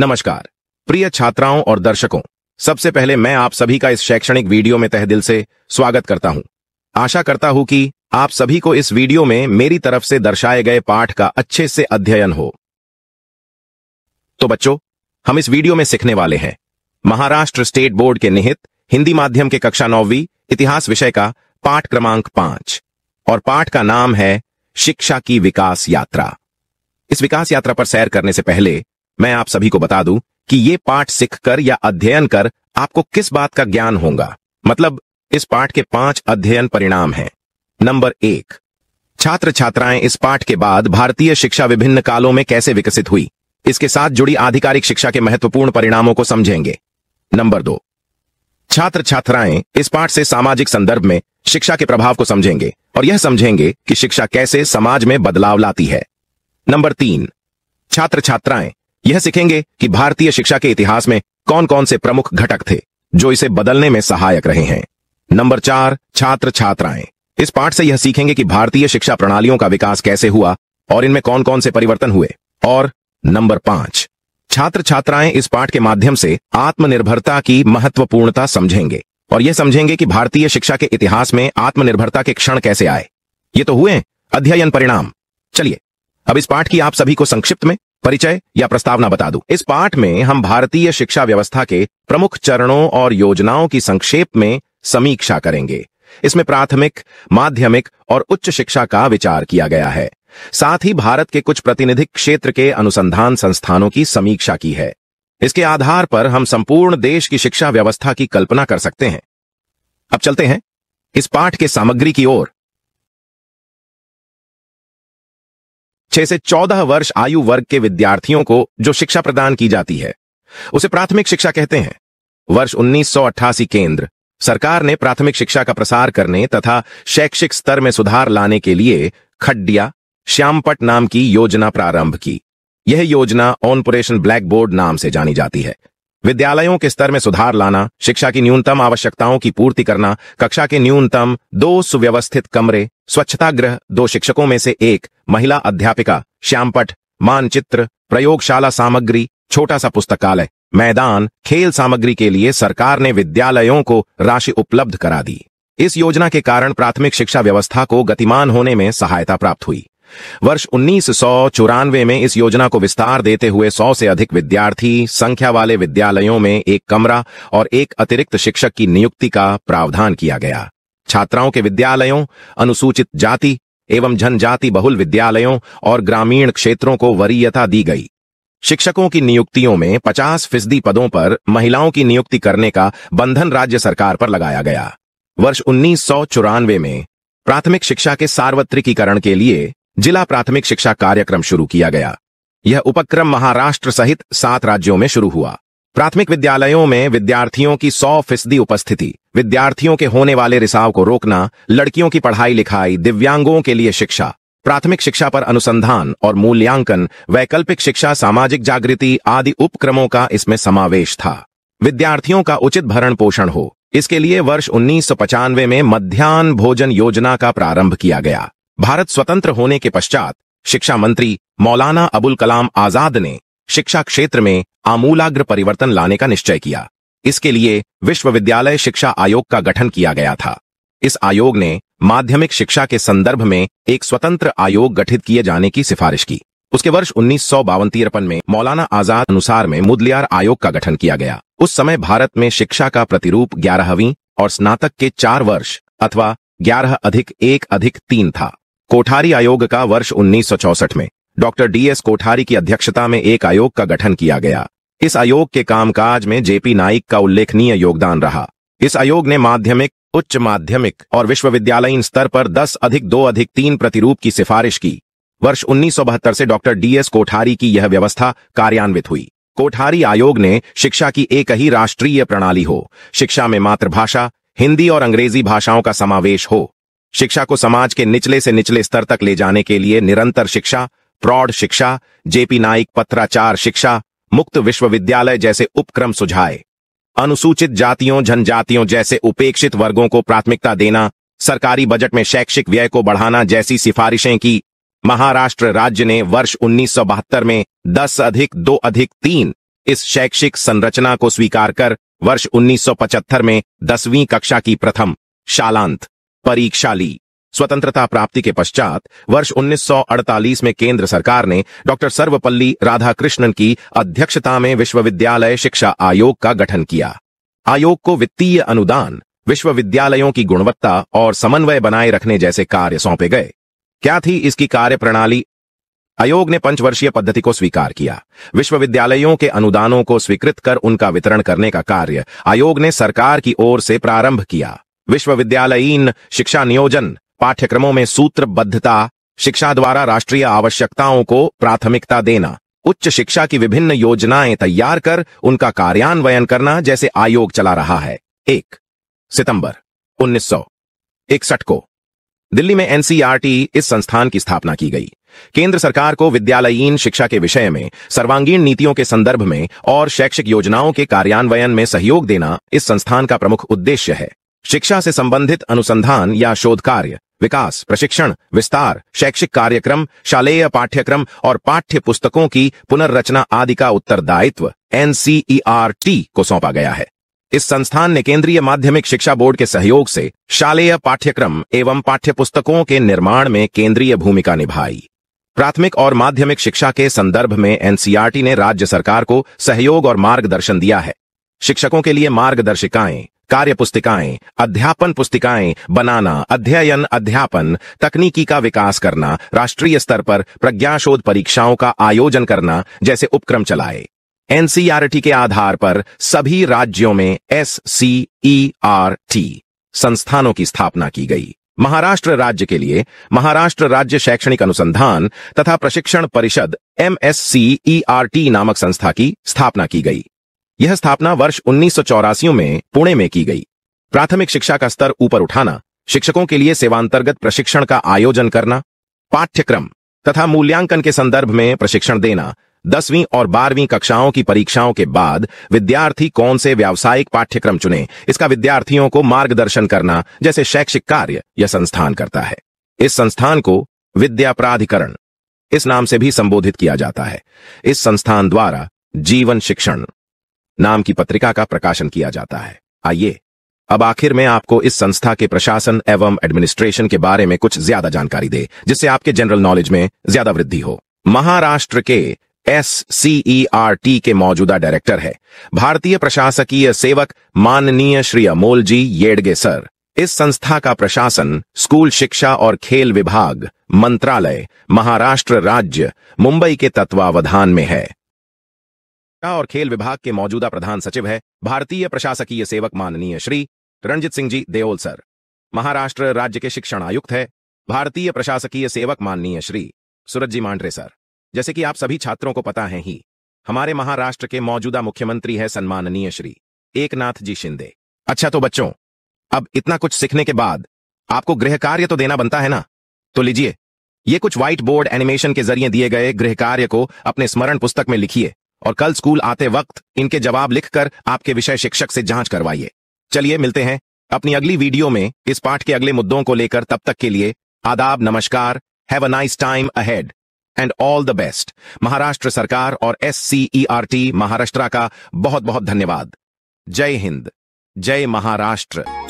नमस्कार प्रिय छात्राओं और दर्शकों सबसे पहले मैं आप सभी का इस शैक्षणिक वीडियो में तहदिल से स्वागत करता हूं आशा करता हूं कि आप सभी को इस वीडियो में मेरी तरफ से दर्शाए गए पाठ का अच्छे से अध्ययन हो तो बच्चों हम इस वीडियो में सीखने वाले हैं महाराष्ट्र स्टेट बोर्ड के निहित हिंदी माध्यम के कक्षा नौवीं इतिहास विषय का पाठ क्रमांक पांच और पाठ का नाम है शिक्षा की विकास यात्रा इस विकास यात्रा पर सैर करने से पहले मैं आप सभी को बता दूं कि ये पाठ सीखकर या अध्ययन कर आपको किस बात का ज्ञान होगा मतलब इस पाठ के पांच अध्ययन परिणाम हैं नंबर एक छात्र छात्राएं इस पाठ के बाद भारतीय शिक्षा विभिन्न कालों में कैसे विकसित हुई इसके साथ जुड़ी आधिकारिक शिक्षा के महत्वपूर्ण परिणामों को समझेंगे नंबर दो छात्र छात्राएं इस पाठ से सामाजिक संदर्भ में शिक्षा के प्रभाव को समझेंगे और यह समझेंगे कि शिक्षा कैसे समाज में बदलाव लाती है नंबर तीन छात्र छात्राएं यह सीखेंगे कि भारतीय शिक्षा के इतिहास में कौन कौन से प्रमुख घटक थे जो इसे बदलने में सहायक रहे हैं नंबर चार छात्र छात्राएं इस पाठ से यह सीखेंगे कि भारतीय शिक्षा प्रणालियों का विकास कैसे हुआ और इनमें कौन कौन से परिवर्तन हुए और नंबर पांच छात्र छात्राएं इस पाठ के माध्यम से आत्मनिर्भरता की महत्वपूर्णता समझेंगे और यह समझेंगे कि भारतीय शिक्षा के इतिहास में आत्मनिर्भरता के क्षण कैसे आए ये तो हुए अध्ययन परिणाम चलिए अब इस पाठ की आप सभी को संक्षिप्त में परिचय या प्रस्तावना बता दू इस पाठ में हम भारतीय शिक्षा व्यवस्था के प्रमुख चरणों और योजनाओं की संक्षेप में समीक्षा करेंगे इसमें प्राथमिक माध्यमिक और उच्च शिक्षा का विचार किया गया है साथ ही भारत के कुछ प्रतिनिधिक क्षेत्र के अनुसंधान संस्थानों की समीक्षा की है इसके आधार पर हम संपूर्ण देश की शिक्षा व्यवस्था की कल्पना कर सकते हैं अब चलते हैं इस पाठ के सामग्री की ओर छह से चौदह वर्ष आयु वर्ग के विद्यार्थियों को जो शिक्षा प्रदान की जाती है उसे प्राथमिक शिक्षा कहते हैं वर्ष उन्नीस केंद्र सरकार ने प्राथमिक शिक्षा का प्रसार करने तथा शैक्षिक स्तर में सुधार लाने के लिए खड्डिया श्यामपट नाम की योजना प्रारंभ की यह योजना ऑनपुरेशन ब्लैक बोर्ड नाम से जानी जाती है विद्यालयों के स्तर में सुधार लाना शिक्षा की न्यूनतम आवश्यकताओं की पूर्ति करना कक्षा के न्यूनतम दो सुव्यवस्थित कमरे स्वच्छता गृह दो शिक्षकों में से एक महिला अध्यापिका श्यामपट मानचित्र प्रयोगशाला सामग्री छोटा सा पुस्तकालय मैदान खेल सामग्री के लिए सरकार ने विद्यालयों को राशि उपलब्ध करा दी इस योजना के कारण प्राथमिक शिक्षा व्यवस्था को गतिमान होने में सहायता प्राप्त हुई वर्ष उन्नीस में इस योजना को विस्तार देते हुए 100 से अधिक विद्यार्थी संख्या वाले विद्यालयों में एक कमरा और एक अतिरिक्त शिक्षक की नियुक्ति का प्रावधान किया गया छात्राओं के विद्यालयों अनुसूचित जाति एवं जनजाति बहुल विद्यालयों और ग्रामीण क्षेत्रों को वरीयता दी गई शिक्षकों की नियुक्तियों में 50 फीसदी पदों पर महिलाओं की नियुक्ति करने का बंधन राज्य सरकार पर लगाया गया वर्ष उन्नीस में प्राथमिक शिक्षा के सार्वत्रिकीकरण के लिए जिला प्राथमिक शिक्षा कार्यक्रम शुरू किया गया यह उपक्रम महाराष्ट्र सहित सात राज्यों में शुरू हुआ प्राथमिक विद्यालयों में विद्यार्थियों की 100 फीसदी उपस्थिति विद्यार्थियों के होने वाले रिसाव को रोकना लड़कियों की पढ़ाई लिखाई दिव्यांगों के लिए शिक्षा प्राथमिक शिक्षा पर अनुसंधान और मूल्यांकन वैकल्पिक शिक्षा सामाजिक जागृति आदि उपक्रमों का इसमें समावेश था विद्यार्थियों का उचित भरण पोषण हो इसके लिए वर्ष उन्नीस में मध्यान्ह भोजन योजना का प्रारंभ किया गया भारत स्वतंत्र होने के पश्चात शिक्षा मंत्री मौलाना अबुल कलाम आजाद ने शिक्षा क्षेत्र में आमूलाग्र परिवर्तन लाने का निश्चय किया इसके लिए विश्वविद्यालय शिक्षा आयोग का गठन किया गया था इस आयोग ने माध्यमिक शिक्षा के संदर्भ में एक स्वतंत्र आयोग गठित किए जाने की सिफारिश की उसके वर्ष उन्नीस सौ में मौलाना आजाद अनुसार में मुदलियार आयोग का गठन किया गया उस समय भारत में शिक्षा का प्रतिरूप ग्यारहवीं और स्नातक के चार वर्ष अथवा ग्यारह अधिक एक अधिक तीन था कोठारी आयोग का वर्ष उन्नीस में डॉक्टर डीएस कोठारी की अध्यक्षता में एक आयोग का गठन किया गया इस आयोग के कामकाज में जेपी नाइक का उल्लेखनीय योगदान रहा इस आयोग ने माध्यमिक उच्च माध्यमिक और विश्वविद्यालयीन स्तर पर 10 अधिक 2 अधिक 3 प्रतिरूप की सिफारिश की वर्ष उन्नीस से डॉक्टर डीएस कोठारी की यह व्यवस्था कार्यान्वित हुई कोठारी आयोग ने शिक्षा की एक ही राष्ट्रीय प्रणाली हो शिक्षा में मातृभाषा हिंदी और अंग्रेजी भाषाओं का समावेश हो शिक्षा को समाज के निचले से निचले स्तर तक ले जाने के लिए निरंतर शिक्षा प्रौढ़ शिक्षा जेपी नाइक पत्राचार शिक्षा मुक्त विश्वविद्यालय जैसे उपक्रम सुझाए अनुसूचित जातियों जनजातियों जैसे उपेक्षित वर्गों को प्राथमिकता देना सरकारी बजट में शैक्षिक व्यय को बढ़ाना जैसी सिफारिशें की महाराष्ट्र राज्य ने वर्ष उन्नीस में दस अधिक दो अधिक तीन इस शैक्षिक संरचना को स्वीकार कर वर्ष 1975 में दसवीं कक्षा की प्रथम शालांत परीक्षा ली स्वतंत्रता प्राप्ति के पश्चात वर्ष 1948 में केंद्र सरकार ने डॉक्टर सर्वपल्ली राधाकृष्णन की अध्यक्षता में विश्वविद्यालय शिक्षा आयोग का गठन किया आयोग को वित्तीय अनुदान विश्वविद्यालयों की गुणवत्ता और समन्वय बनाए रखने जैसे कार्य सौंपे गए क्या थी इसकी कार्य प्रणाली आयोग ने पंचवर्षीय पद्धति को स्वीकार किया विश्वविद्यालयों के अनुदानों को स्वीकृत कर उनका वितरण करने का कार्य आयोग ने सरकार की ओर से प्रारंभ किया विश्वविद्यालयीन शिक्षा नियोजन पाठ्यक्रमों में सूत्रबद्धता शिक्षा द्वारा राष्ट्रीय आवश्यकताओं को प्राथमिकता देना उच्च शिक्षा की विभिन्न योजनाएं तैयार कर उनका कार्यान्वयन करना जैसे आयोग चला रहा है एक सितंबर उन्नीस इकसठ को दिल्ली में एनसीईआरटी इस संस्थान की स्थापना की गई केंद्र सरकार को विद्यालयीन शिक्षा के विषय में सर्वांगीण नीतियों के संदर्भ में और शैक्षिक योजनाओं के कार्यान्वयन में सहयोग देना इस संस्थान का प्रमुख उद्देश्य है शिक्षा से संबंधित अनुसंधान या शोध कार्य विकास प्रशिक्षण विस्तार शैक्षिक कार्यक्रम शालेय पाठ्यक्रम और पाठ्य पुस्तकों की पुनर्रचना आदि का उत्तरदायित्व एनसीईआरटी को सौंपा गया है इस संस्थान ने केंद्रीय माध्यमिक शिक्षा बोर्ड के सहयोग से शालेय पाठ्यक्रम एवं पाठ्य पुस्तकों के निर्माण में केंद्रीय भूमिका निभाई प्राथमिक और माध्यमिक शिक्षा के संदर्भ में एनसीआरटी ने राज्य सरकार को सहयोग और मार्गदर्शन दिया है शिक्षकों के लिए मार्गदर्शिकाएं कार्य पुस्तिकाएं अध्यापन पुस्तिकाएं बनाना अध्ययन अध्यापन तकनीकी का विकास करना राष्ट्रीय स्तर पर प्रज्ञाशोध परीक्षाओं का आयोजन करना जैसे उपक्रम चलाए एनसीआरटी के आधार पर सभी राज्यों में S C E R T संस्थानों की स्थापना की गई महाराष्ट्र राज्य के लिए महाराष्ट्र राज्य शैक्षणिक अनुसंधान तथा प्रशिक्षण परिषद M S C E R T नामक संस्था की स्थापना की गई यह स्थापना वर्ष उन्नीस में पुणे में की गई प्राथमिक शिक्षा का स्तर ऊपर उठाना शिक्षकों के लिए सेवांतर्गत प्रशिक्षण का आयोजन करना पाठ्यक्रम तथा मूल्यांकन के संदर्भ में प्रशिक्षण देना दसवीं और बारहवीं कक्षाओं की परीक्षाओं के बाद विद्यार्थी कौन से व्यावसायिक पाठ्यक्रम चुने इसका विद्यार्थियों को मार्गदर्शन करना जैसे शैक्षिक कार्य यह संस्थान करता है इस संस्थान को विद्या प्राधिकरण इस नाम से भी संबोधित किया जाता है इस संस्थान द्वारा जीवन शिक्षण नाम की पत्रिका का प्रकाशन किया जाता है आइए अब आखिर में आपको इस संस्था के प्रशासन एवं एडमिनिस्ट्रेशन के बारे में कुछ ज्यादा जानकारी दे जिससे आपके जनरल नॉलेज में ज्यादा वृद्धि हो महाराष्ट्र के एस टी e के मौजूदा डायरेक्टर है भारतीय प्रशासकीय सेवक माननीय श्री अमोल जी येडगे सर इस संस्था का प्रशासन स्कूल शिक्षा और खेल विभाग मंत्रालय महाराष्ट्र राज्य मुंबई के तत्वावधान में है और खेल विभाग के मौजूदा प्रधान सचिव है भारतीय प्रशासकीय सेवक माननीय श्री रणजीत सिंह जी देओल सर महाराष्ट्र राज्य के शिक्षण आयुक्त है भारतीय प्रशासकीय सेवक माननीय श्री सूरज जी मांडरे सर जैसे कि आप सभी छात्रों को पता है ही हमारे महाराष्ट्र के मौजूदा मुख्यमंत्री है सम्माननीय श्री एकनाथ जी शिंदे अच्छा तो बच्चों अब इतना कुछ सीखने के बाद आपको गृह कार्य तो देना बनता है ना तो लीजिए ये कुछ व्हाइट बोर्ड एनिमेशन के जरिए दिए गए गृह कार्य को अपने स्मरण पुस्तक में लिखिए और कल स्कूल आते वक्त इनके जवाब लिखकर आपके विषय शिक्षक से जांच करवाइए चलिए मिलते हैं अपनी अगली वीडियो में इस पाठ के अगले मुद्दों को लेकर तब तक के लिए आदाब नमस्कार have a nice time ahead and all the best Maharashtra सरकार और S C R T Maharashtra का बहुत बहुत धन्यवाद जय हिंद जय महाराष्ट्र